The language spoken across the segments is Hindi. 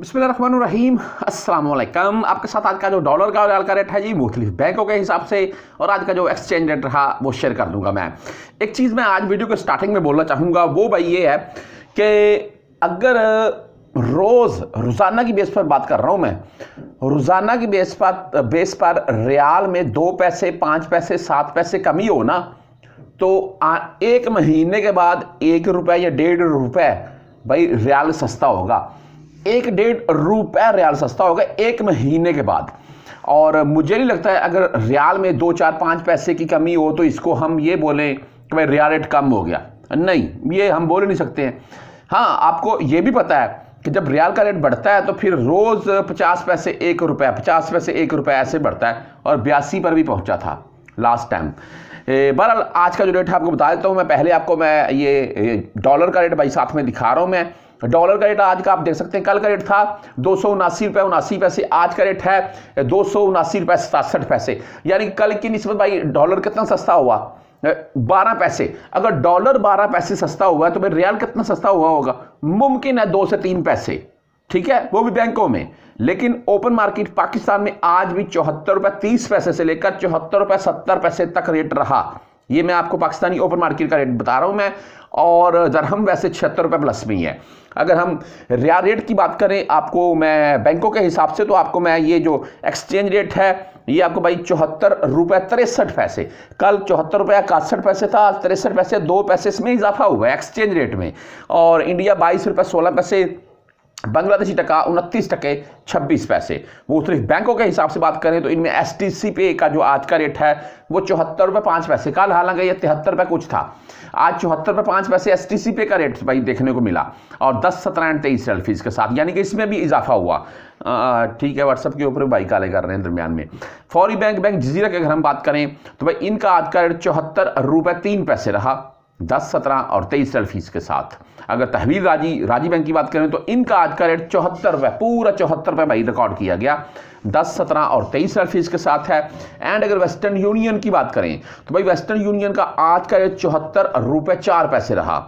रहीम अस्सलाम आपके साथ आज का जो डॉलर का रियाल का रेट है जी मुख्तलिफ बैंकों के हिसाब से और आज का जो एक्सचेंज रेट रहा वो शेयर कर दूंगा मैं एक चीज़ मैं आज वीडियो के स्टार्टिंग में बोलना चाहूँगा वो भाई ये है कि अगर रोज़ रोज़ाना की बेस पर बात कर रहा हूँ मैं रोज़ाना की बेस पर बेस पर रियाल में दो पैसे पाँच पैसे सात पैसे कमी हो ना तो आ, एक महीने के बाद एक रुपये या डेढ़ रुपये भाई रियाल सस्ता होगा एक डेढ़ रुपया रियाल सस्ता होगा एक महीने के बाद और मुझे नहीं लगता है अगर रियाल में दो चार पाँच पैसे की कमी हो तो इसको हम ये बोलें कि भाई रियाल रेट कम हो गया नहीं ये हम बोल नहीं सकते हैं हाँ आपको ये भी पता है कि जब रियाल का रेट बढ़ता है तो फिर रोज़ पचास पैसे एक रुपये पचास पैसे एक रुपये ऐसे बढ़ता है और बयासी पर भी पहुँचा था लास्ट टाइम बहरहाल आज का जो रेट है आपको बता देता हूँ मैं पहले आपको मैं ये डॉलर का रेट भाई साथ में दिखा रहा हूँ मैं डॉलर का रेट आज का आप देख सकते हैं कल का रेट था दो सौ उनासी रुपये उनासी पैसे आज का रेट है दो सौ उनासी रुपये सतासठ पैसे यानी कल की नस्बत भाई डॉलर कितना सस्ता हुआ बारह पैसे अगर डॉलर बारह पैसे सस्ता हुआ है तो भाई रियाल कितना सस्ता हुआ होगा मुमकिन है दो से तीन पैसे ठीक है वो भी बैंकों में लेकिन ओपन मार्केट पाकिस्तान में आज भी चौहत्तर रुपये तीस पैसे से लेकर चौहत्तर रुपये सत्तर पैसे तक रेट रहा ये मैं आपको पाकिस्तानी ओपन मार्केट का रेट बता रहा हूँ मैं और दरहम वैसे छिहत्तर रुपये प्लस में ही है अगर हम रिया रेट की बात करें आपको मैं बैंकों के हिसाब से तो आपको मैं ये जो एक्सचेंज रेट है ये आपको भाई चौहत्तर रुपये तिरसठ पैसे कल चौहत्तर रुपये इकसठ पैसे था तिरसठ पैसे दो पैसे इसमें इजाफा हुआ है एक्सचेंज रेट में और इंडिया बाईस रुपये सोलह पैसे बांग्लादेशी टका उनतीस टके छब्बीस पैसे वो सिर्फ बैंकों के हिसाब से बात करें तो इनमें एस टी सी पे का जो आज का रेट है वो चौहत्तर रुपये पाँच पैसे कल हालांकि ये तिहत्तर रुपये कुछ था आज चौहत्तर रुपये पाँच पैसे एस टी सी पे का रेट भाई देखने को मिला और दस सत्रह एंड तेईस सेल फीस के साथ यानी कि इसमें भी इजाफा हुआ ठीक है व्हाट्सअप के ऊपर भाई काले कर रहे हैं दरमियान में फौरी बैंक बैंक जजीरा की अगर हम बात करें तो भाई इनका आज का रेट चौहत्तर रुपये तीन पैसे रहा दस सत्रह और तेईस ऋण फीस के साथ अगर तहवील राजी राजी बैंक की बात करें तो इनका आज का रेट चौहत्तर रुपये पूरा चौहत्तर रुपये भाई रिकॉर्ड किया गया दस सत्रह और तेईस ऋण फीस के साथ है एंड अगर वेस्टर्न यूनियन की बात करें तो भाई वेस्टर्न यूनियन का आज का रेट चौहत्तर रुपये चार पैसे रहा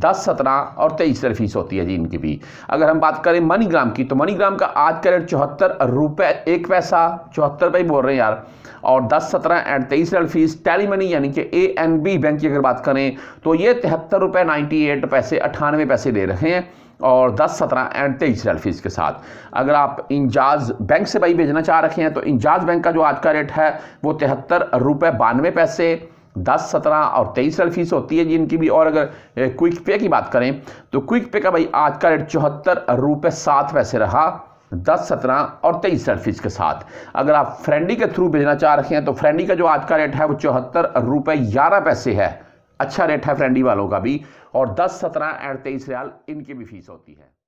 दस सत्रह और तेईस तरह फीस होती है जी इनकी भी अगर हम बात करें मनीग्राम की तो मनीग्राम का आज का रेट चौहत्तर रुपये एक पैसा चौहत्तर रुपये बोल रहे हैं यार और दस सत्रह एंड तेईस रेट फीस टैली मनी यानी कि ए एन बी बैंक की अगर बात करें तो ये तिहत्तर रुपये नाइन्टी एट पैसे अठानवे पैसे दे रहे हैं और दस सत्रह एंड तेईस रियल फीस के साथ अगर आप इंजाज बैंक से भाई भेजना चाह रखे हैं तो इंजाज बैंक का जो आज का रेट है वो तिहत्तर रुपये बानवे पैसे दस सत्रह और तेईस साल फीस होती है जिनकी भी और अगर क्विक पे की बात करें तो क्विक पे का भाई आज का रेट चौहत्तर रुपये सात पैसे रहा दस सत्रह और तेईस फीस के साथ अगर आप फ्रेंडी के थ्रू भेजना चाह रहे हैं तो फ्रेंडी का जो आज का रेट है वो चौहत्तर रुपये ग्यारह पैसे है अच्छा रेट है फ्रेंडी वालों का भी और दस सत्रह एंड तेईस रियाल इनकी भी फीस होती है